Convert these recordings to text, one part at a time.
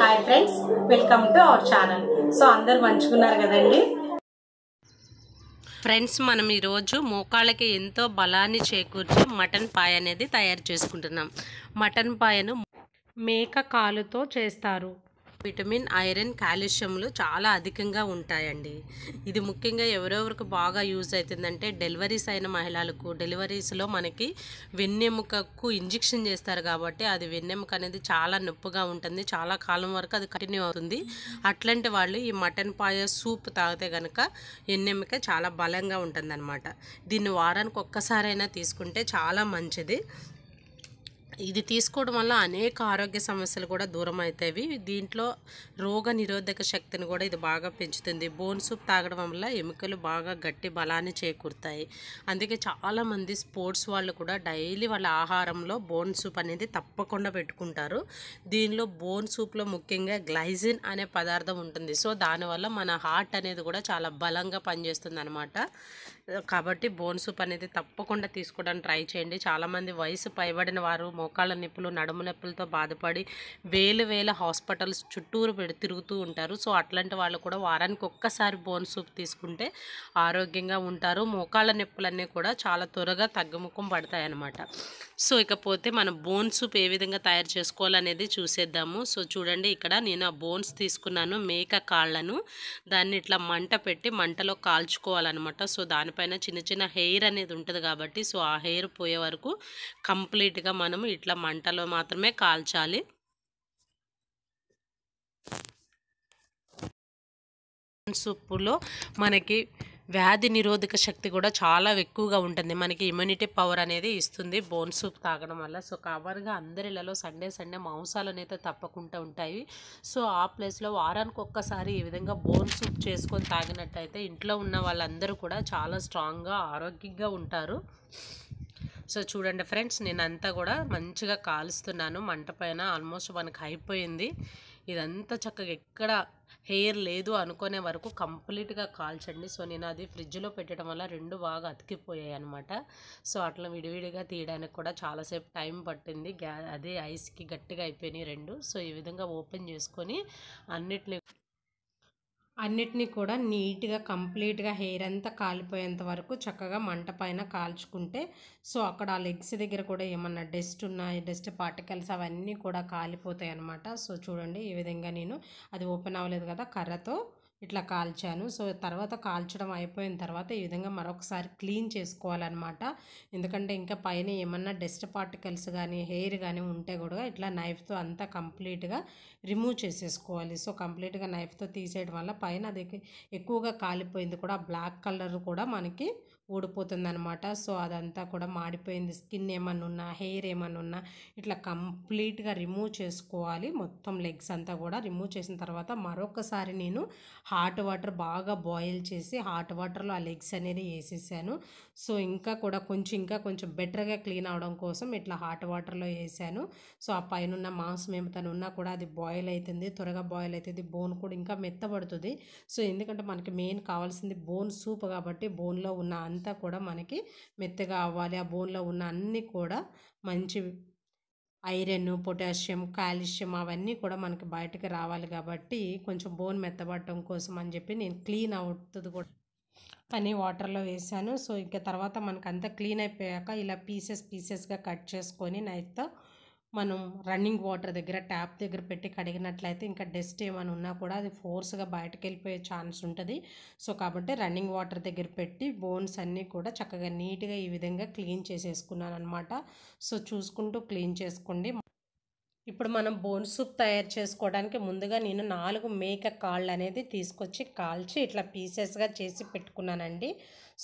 hi friends welcome to our channel so అందరు పంచుకున్నారు కదండి ఫ్రెండ్స్ మనం ఈరోజు మోకాళ్ళకి ఎంతో బలాన్ని చేకూర్చి మటన్ పాయ్ అనేది తయారు చేసుకుంటున్నాం మటన్ పాయను మేక కాలుతో చేస్తారు విటమిన్ ఐరన్ కాల్షియంలు చాలా అధికంగా ఉంటాయండి ఇది ముఖ్యంగా ఎవరెవరికి బాగా యూజ్ అవుతుందంటే డెలివరీస్ అయిన మహిళలకు డెలివరీస్లో మనకి వెన్నెముకకు ఇంజెక్షన్ చేస్తారు కాబట్టి అది వెన్నెముక అనేది చాలా నొప్పిగా ఉంటుంది చాలా కాలం వరకు అది కంటిన్యూ అవుతుంది అట్లాంటి వాళ్ళు ఈ మటన్ పాయ సూప్ తాగితే కనుక వెన్నెముక చాలా బలంగా అనమాట దీన్ని వారానికి ఒక్కసారైనా తీసుకుంటే చాలా మంచిది ఇది తీసుకోవడం వల్ల అనేక ఆరోగ్య సమస్యలు కూడా దూరం అవుతాయి దీంట్లో రోగ నిరోధక శక్తిని కూడా ఇది బాగా పెంచుతుంది బోన్ సూప్ తాగడం వల్ల ఎముకలు బాగా గట్టి బలాన్ని చేకూరుతాయి అందుకే చాలామంది స్పోర్ట్స్ వాళ్ళు కూడా డైలీ వాళ్ళ ఆహారంలో బోన్ సూప్ అనేది తప్పకుండా పెట్టుకుంటారు దీనిలో బోన్ సూప్లో ముఖ్యంగా గ్లైజిన్ అనే పదార్థం ఉంటుంది సో దానివల్ల మన హార్ట్ అనేది కూడా చాలా బలంగా పనిచేస్తుంది అనమాట కాబట్టి బోన్ సూప్ అనేది తప్పకుండా తీసుకోవడానికి ట్రై చేయండి చాలామంది వయసు పైబడిన వారు మోకాళ్ళ నొప్పులు నడుము నొప్పులతో బాధపడి వేలు వేల హాస్పిటల్స్ చుట్టూరు తిరుగుతూ ఉంటారు సో అట్లాంటి వాళ్ళు కూడా వారానికి ఒక్కసారి బోన్ సూప్ తీసుకుంటే ఆరోగ్యంగా ఉంటారు మోకాళ్ళ నొప్పులన్నీ కూడా చాలా త్వరగా తగ్గుముఖం పడతాయి అన్నమాట సో ఇకపోతే మన బోన్ సూప్ ఏ విధంగా తయారు చేసుకోవాలనేది చూసేద్దాము సో చూడండి ఇక్కడ నేను ఆ బోన్స్ తీసుకున్నాను మేక కాళ్ళను దాన్ని ఇట్లా మంట పెట్టి మంటలో కాల్చుకోవాలన్నమాట సో దానిపైన చిన్న చిన్న హెయిర్ అనేది ఉంటుంది కాబట్టి సో ఆ హెయిర్ పోయే వరకు కంప్లీట్గా మనం ఇట్లా మంటలో మాత్రమే కాల్చాలి సూపులో మనకి వ్యాధి నిరోధక శక్తి కూడా చాలా ఎక్కువగా ఉంటుంది మనకి ఇమ్యూనిటీ పవర్ అనేది ఇస్తుంది బోన్ సూప్ తాగడం వల్ల సో కవర్గా అందరిలలో సండే సండే మాంసాలు అనేది తప్పకుండా ఉంటాయి సో ఆ ప్లేస్లో వారానికి ఒక్కసారి ఈ విధంగా బోన్ సూప్ చేసుకొని తాగినట్టయితే ఇంట్లో ఉన్న వాళ్ళందరూ కూడా చాలా స్ట్రాంగ్గా ఆరోగ్యంగా ఉంటారు సో చూడండి ఫ్రెండ్స్ నేను అంతా కూడా మంచిగా కాలుస్తున్నాను మంట పైన ఆల్మోస్ట్ మనకు అయిపోయింది ఇదంతా చక్కగా ఎక్కడ హెయిర్ లేదు అనుకునే వరకు కంప్లీట్గా కాల్చండి సో నేను అది ఫ్రిడ్జ్లో పెట్టడం వల్ల రెండు బాగా అతికిపోయాయి అనమాట సో అట్లా విడివిడిగా తీయడానికి కూడా చాలాసేపు టైం పట్టింది గ్యా అదే ఐస్కి గట్టిగా అయిపోయినాయి రెండు సో ఈ విధంగా ఓపెన్ చేసుకొని అన్నిటిని అన్నిటినీ కూడా నీట్గా కంప్లీట్గా హెయిర్ అంతా కాలిపోయేంత వరకు చక్కగా మంట పైన కాల్చుకుంటే సో అక్కడ ఆ లెగ్స్ దగ్గర కూడా ఏమన్నా డస్ట్ ఉన్నాయి డస్ట్ పార్టికల్స్ అవన్నీ కూడా కాలిపోతాయి అనమాట సో చూడండి ఈ విధంగా నేను అది ఓపెన్ అవ్వలేదు కదా కర్రతో ఇట్లా కాల్చాను సో తర్వాత కాల్చడం అయిపోయిన తర్వాత ఈ విధంగా మరొకసారి క్లీన్ చేసుకోవాలన్నమాట ఎందుకంటే ఇంకా పైన ఏమన్నా డస్ట్ పార్టికల్స్ కానీ హెయిర్ కానీ ఉంటే కూడా ఇట్లా నైఫ్తో అంతా కంప్లీట్గా రిమూవ్ చేసేసుకోవాలి సో కంప్లీట్గా నైఫ్తో తీసేయడం వల్ల పైన అది ఎక్కువగా కాలిపోయింది కూడా బ్లాక్ కలర్ కూడా మనకి ఊడిపోతుందనమాట సో అదంతా కూడా మాడిపోయింది స్కిన్ ఏమన్నా ఉన్నా హెయిర్ ఏమన్నా ఉన్నా ఇట్లా కంప్లీట్గా రిమూవ్ చేసుకోవాలి మొత్తం లెగ్స్ అంతా కూడా రిమూవ్ చేసిన తర్వాత మరొకసారి నేను హాట్ వాటర్ బాగా బాయిల్ చేసి హాట్ వాటర్లో ఆ లెగ్స్ అనేది వేసేసాను సో ఇంకా కూడా కొంచెం ఇంకా కొంచెం బెటర్గా క్లీన్ అవడం కోసం ఇట్లా హాట్ వాటర్లో వేసాను సో ఆ పైన ఉన్న మాంసం తను ఉన్నా కూడా అది బాయిల్ అవుతుంది త్వరగా బాయిల్ అవుతుంది బోన్ కూడా ఇంకా మెత్తబడుతుంది సో ఎందుకంటే మనకి మెయిన్ కావాల్సింది బోన్ సూప్ కాబట్టి బోన్లో ఉన్న అంత అంతా కూడా మనకి మెత్తగా అవ్వాలి ఆ బోన్లో ఉన్న అన్నీ కూడా మంచి ఐరన్ పొటాషియం కాల్షియం అవన్నీ కూడా మనకి బయటకు రావాలి కాబట్టి కొంచెం బోన్ మెత్తబడటం కోసం అని చెప్పి నేను క్లీన్ అవుతుంది కూడా అని వాటర్లో వేసాను సో ఇంకా తర్వాత మనకు అంతా క్లీన్ అయిపోయాక ఇలా పీసెస్ పీసెస్గా కట్ చేసుకొని నైట్తో మనం రన్నింగ్ వాటర్ దగ్గర ట్యాప్ దగ్గర పెట్టి కడిగినట్లయితే ఇంకా డస్ట్ ఏమైనా ఉన్నా కూడా అది ఫోర్స్గా బయటకు వెళ్ళిపోయే ఛాన్స్ ఉంటుంది సో కాబట్టి రన్నింగ్ వాటర్ దగ్గర పెట్టి బోన్స్ అన్నీ కూడా చక్కగా నీట్గా ఈ విధంగా క్లీన్ చేసేసుకున్నాను అనమాట సో చూసుకుంటూ క్లీన్ చేసుకోండి ఇప్పుడు మనం బోన్ సూప్ తయారు చేసుకోవడానికి ముందుగా నేను నాలుగు మేక కాళ్ళు అనేది తీసుకొచ్చి కాల్చి ఇట్లా పీసెస్గా చేసి పెట్టుకున్నానండి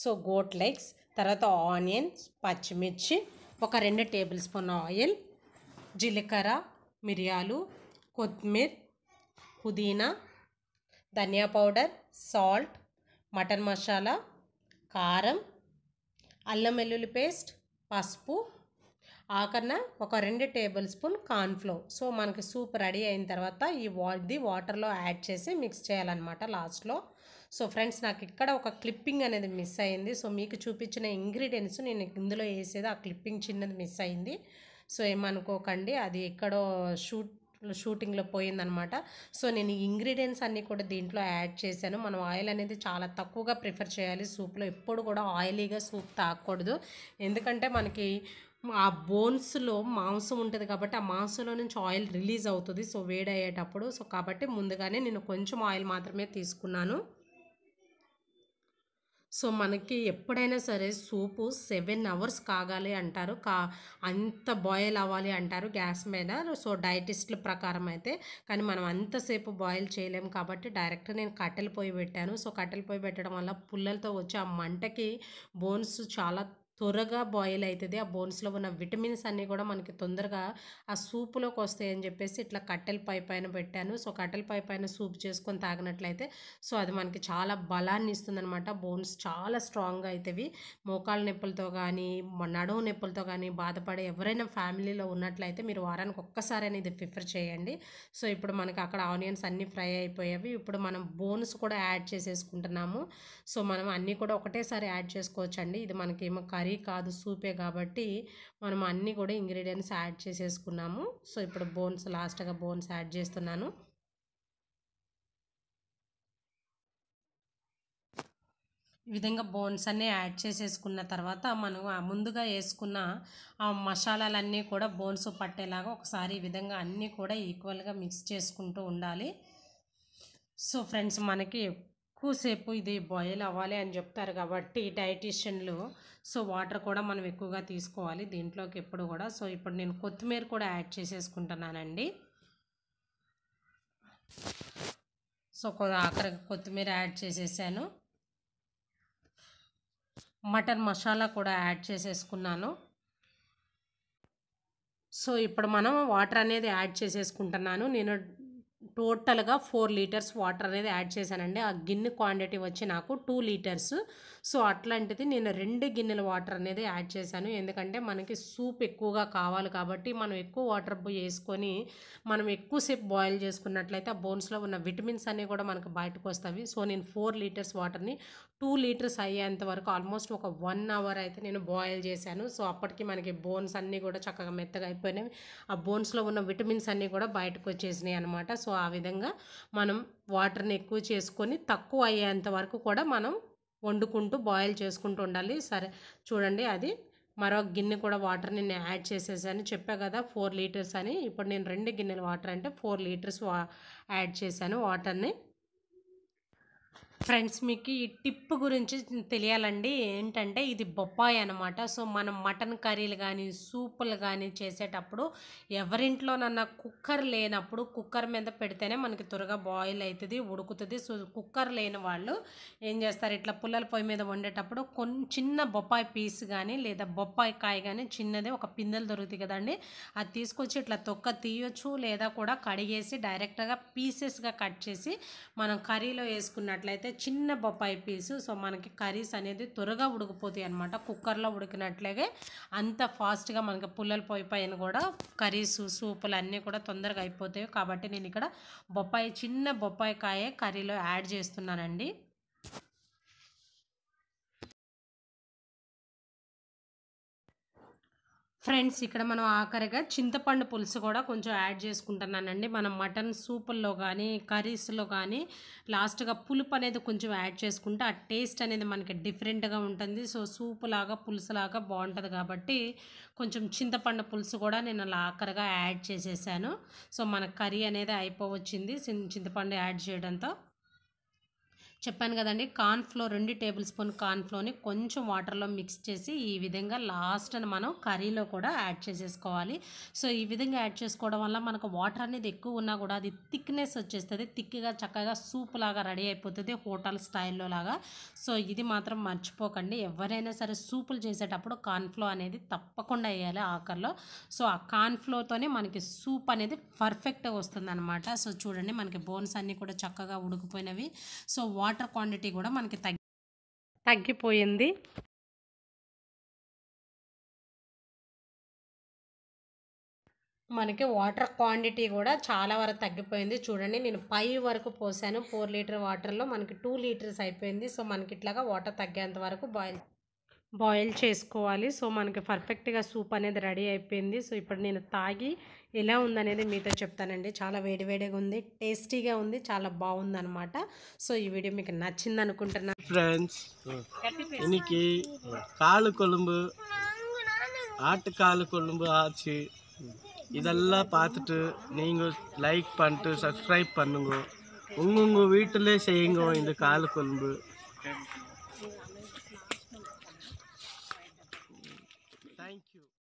సో గోట్ లెగ్స్ తర్వాత ఆనియన్స్ పచ్చిమిర్చి ఒక రెండు టేబుల్ స్పూన్ ఆయిల్ జీలకర్ర మిరియాలు కొత్తిమీర్ పుదీనా ధనియా పౌడర్ సాల్ట్ మటన్ మసాలా కారం అల్లం వెల్లుల్లి పేస్ట్ పసుపు ఆకన్న ఒక రెండు టేబుల్ స్పూన్ కార్న్ఫ్లోర్ సో మనకి సూప్ రెడీ అయిన తర్వాత ఈ వా ఇది వాటర్లో యాడ్ చేసి మిక్స్ చేయాలన్నమాట లాస్ట్లో సో ఫ్రెండ్స్ నాకు ఇక్కడ ఒక క్లిప్పింగ్ అనేది మిస్ అయింది సో మీకు చూపించిన ఇంగ్రీడియంట్స్ నేను ఇందులో వేసేది ఆ క్లిప్పింగ్ చిన్నది మిస్ అయింది సో ఏమనుకోకండి అది ఎక్కడో షూట్ షూటింగ్లో పోయిందనమాట సో నేను ఇంగ్రీడియంట్స్ అన్నీ కూడా దీంట్లో యాడ్ చేశాను మనం ఆయిల్ అనేది చాలా తక్కువగా ప్రిఫర్ చేయాలి సూప్లో ఎప్పుడు కూడా ఆయిలీగా సూప్ తాగకూడదు ఎందుకంటే మనకి ఆ బోన్స్లో మాంసం ఉంటుంది కాబట్టి ఆ మాంసంలో నుంచి ఆయిల్ రిలీజ్ అవుతుంది సో వేడయ్యేటప్పుడు సో కాబట్టి ముందుగానే నేను కొంచెం ఆయిల్ మాత్రమే తీసుకున్నాను సో మనకి ఎప్పుడైనా సరే సూపు సెవెన్ అవర్స్ కాగాలి అంటారు కా అంత బాయిల్ అవ్వాలి అంటారు గ్యాస్ మీద సో డైటిస్ట్ల ప్రకారం అయితే కానీ మనం అంతసేపు బాయిల్ చేయలేము కాబట్టి డైరెక్ట్ నేను కట్టెలు పొయ్యి పెట్టాను సో కట్టెలు పొయ్యి పెట్టడం వల్ల పుల్లలతో వచ్చే ఆ మంటకి బోన్స్ చాలా త్వరగా బాయిల్ అవుతుంది ఆ బోన్స్లో ఉన్న విటమిన్స్ అన్నీ కూడా మనకి తొందరగా ఆ సూపులోకి వస్తాయని చెప్పేసి ఇట్లా కట్టెల పై పైన పెట్టాను సో కట్టెల పై పైన సూప్ చేసుకొని తాగినట్లయితే సో అది మనకి చాలా బలాన్ని ఇస్తుందనమాట బోన్స్ చాలా స్ట్రాంగ్గా అవుతాయి మోకాళ్ళ నొప్పులతో కానీ నడువు నొప్పులతో కానీ బాధపడే ఎవరైనా ఫ్యామిలీలో ఉన్నట్లయితే మీరు వారానికి ఒక్కసారైనా ఇది ప్రిఫర్ చేయండి సో ఇప్పుడు మనకి అక్కడ ఆనియన్స్ అన్నీ ఫ్రై అయిపోయేవి ఇప్పుడు మనం బోన్స్ కూడా యాడ్ చేసేసుకుంటున్నాము సో మనం అన్నీ కూడా ఒకటేసారి యాడ్ చేసుకోవచ్చండి ఇది మనకేమో కర్రీ కర్రీ కాదు సూపే కాబట్టి మనం అన్నీ కూడా ఇంగ్రీడియంట్స్ యాడ్ చేసేసుకున్నాము సో ఇప్పుడు బోన్స్ లాస్ట్గా బోన్స్ యాడ్ చేస్తున్నాను ఈ విధంగా బోన్స్ అన్నీ యాడ్ చేసేసుకున్న తర్వాత మనం ముందుగా వేసుకున్న ఆ మసాలాలన్నీ కూడా బోన్స్ పట్టేలాగా ఒకసారి ఈ విధంగా అన్నీ కూడా ఈక్వల్గా మిక్స్ చేసుకుంటూ ఉండాలి సో ఫ్రెండ్స్ మనకి ఎక్కువసేపు ఇది బాయిల్ అవ్వాలి అని చెప్తారు కాబట్టి డైటీషియన్లు సో వాటర్ కూడా మనం ఎక్కువగా తీసుకోవాలి దీంట్లోకి ఎప్పుడు కూడా సో ఇప్పుడు నేను కొత్తిమీర కూడా యాడ్ చేసేసుకుంటున్నానండి సో ఆఖరికి కొత్తిమీర యాడ్ చేసేసాను మటన్ మసాలా కూడా యాడ్ చేసేసుకున్నాను సో ఇప్పుడు మనం వాటర్ అనేది యాడ్ చేసేసుకుంటున్నాను నేను టోటల్గా ఫోర్ లీటర్స్ వాటర్ అనేది యాడ్ చేశానండి ఆ గిన్నె క్వాంటిటీ వచ్చి నాకు టూ లీటర్స్ సో అట్లాంటిది నేను రెండు గిన్నెల వాటర్ అనేది యాడ్ చేశాను ఎందుకంటే మనకి సూప్ ఎక్కువగా కావాలి కాబట్టి మనం ఎక్కువ వాటర్ వేసుకొని మనం ఎక్కువసేపు బాయిల్ చేసుకున్నట్లయితే ఆ బోన్స్లో ఉన్న విటమిన్స్ అన్నీ కూడా మనకు బయటకు వస్తాయి సో నేను ఫోర్ లీటర్స్ వాటర్ని టూ లీటర్స్ అయ్యేంత వరకు ఆల్మోస్ట్ ఒక వన్ అవర్ అయితే నేను బాయిల్ చేశాను సో అప్పటికి మనకి బోన్స్ అన్నీ కూడా చక్కగా మెత్తగా అయిపోయినాయి ఆ బోన్స్లో ఉన్న విటమిన్స్ అన్నీ కూడా బయటకు వచ్చేసినాయి అనమాట సో ఆ విధంగా మనం వాటర్ని ఎక్కువ చేసుకొని తక్కువ అయ్యేంత వరకు కూడా మనం వండుకుంటూ బాయిల్ చేసుకుంటూ ఉండాలి సరే చూడండి అది మరో గిన్నె కూడా వాటర్ని నేను యాడ్ చేసేసాను చెప్పా కదా ఫోర్ లీటర్స్ అని ఇప్పుడు నేను రెండు గిన్నెలు వాటర్ అంటే ఫోర్ లీటర్స్ యాడ్ చేశాను వాటర్ని ఫ్రెండ్స్ మీకు ఈ టిప్ గురించి తెలియాలండి ఏంటంటే ఇది బొప్పాయి అనమాట సో మనం మటన్ కర్రీలు కానీ సూపులు కానీ చేసేటప్పుడు ఎవరింట్లోనన్నా కుక్కర్ లేనప్పుడు కుక్కర్ మీద పెడితేనే మనకి త్వరగా బాయిల్ అవుతుంది ఉడుకుతుంది సో కుక్కర్ లేని వాళ్ళు ఏం చేస్తారు ఇట్లా పుల్లల పొయ్యి మీద వండేటప్పుడు కొన్ని చిన్న బొప్పాయి పీస్ కానీ లేదా బొప్పాయి కాయ కానీ చిన్నదే ఒక పిందెలు దొరుకుతాయి కదండి అది తీసుకొచ్చి ఇట్లా తొక్క తీయొచ్చు లేదా కూడా కడిగేసి డైరెక్ట్గా పీసెస్గా కట్ చేసి మనం కర్రీలో వేసుకున్నట్లయితే అయితే చిన్న బొప్పాయి పీసు సో మనకి కర్రీస్ అనేది త్వరగా ఉడికిపోతాయి అనమాట కుక్కర్లో ఉడికినట్లయితే అంత ఫాస్ట్గా మనకి పుల్లలు పోయి పైన కూడా కర్రీస్ సూపులు అన్నీ కూడా తొందరగా అయిపోతాయి కాబట్టి నేను ఇక్కడ బొప్పాయి చిన్న బొప్పాయి కాయే కర్రీలో యాడ్ చేస్తున్నానండి ఫ్రెండ్స్ ఇక్కడ మనం ఆఖరిగా చింతపండు పులుసు కూడా కొంచెం యాడ్ చేసుకుంటున్నానండి మనం మటన్ సూపుల్లో కానీ కర్రీస్లో కానీ లాస్ట్గా పులుపు అనేది కొంచెం యాడ్ చేసుకుంటే ఆ టేస్ట్ అనేది మనకి డిఫరెంట్గా ఉంటుంది సో సూపు లాగా పులుసు లాగా బాగుంటుంది కాబట్టి కొంచెం చింతపండు పులుసు కూడా నేను అలా ఆఖరిగా యాడ్ చేసేసాను సో మన కర్రీ అనేది అయిపోవచ్చింది చింతపండు యాడ్ చేయడంతో చెప్పాను కదండి కార్న్ఫ్లోర్ రెండు టేబుల్ స్పూన్ కార్న్ఫ్లోర్ని కొంచెం వాటర్లో మిక్స్ చేసి ఈ విధంగా లాస్ట్ మనం కర్రీలో కూడా యాడ్ చేసేసుకోవాలి సో ఈ విధంగా యాడ్ చేసుకోవడం వల్ల మనకు వాటర్ అనేది ఎక్కువ ఉన్నా కూడా అది థిక్నెస్ వచ్చేస్తుంది థిక్గా చక్కగా సూప్ లాగా రెడీ అయిపోతుంది హోటల్ స్టైల్లో లాగా సో ఇది మాత్రం మర్చిపోకండి ఎవరైనా సరే సూపులు చేసేటప్పుడు కార్న్ఫ్లోర్ అనేది తప్పకుండా వేయాలి ఆఖరిలో సో ఆ కార్న్ఫ్లోర్తోనే మనకి సూప్ అనేది పర్ఫెక్ట్గా వస్తుంది అనమాట సో చూడండి మనకి బోన్స్ అన్నీ కూడా చక్కగా ఉడికిపోయినవి సో వా వాటర్ క్వాంటిటీ కూడా మనకి తగ్గి తగ్గిపోయింది మనకి వాటర్ క్వాంటిటీ కూడా చాలా వరకు తగ్గిపోయింది చూడండి నేను ఫైవ్ వరకు పోసాను ఫోర్ లీటర్ వాటర్లో మనకి టూ లీటర్స్ అయిపోయింది సో మనకి ఇట్లాగా వాటర్ తగ్గేంత వరకు బాయిల్ బాయిల్ చేసుకోవాలి సో మనకి పర్ఫెక్ట్గా సూప్ అనేది రెడీ అయిపోయింది సో ఇప్పుడు నేను తాగి ఎలా ఉందనేది మీతో చెప్తానండి చాలా వేడివేడిగా ఉంది టేస్టీగా ఉంది చాలా బాగుందనమాట సో ఈ వీడియో మీకు నచ్చింది అనుకుంటున్నాను ఫ్రెండ్స్ దీనికి కాలు కొలుంబు ఆటు కాలు కొలుంబు ఆచి இதெல்லாம் பார்த்துட்டு நீங்கள் லைக் பண்ணிட்டு சப்ஸ்கிரைப் பண்ணுங்க உங்கள் உங்கள் வீட்டிலே செய்யுங்க இந்த காலு கொழும்பு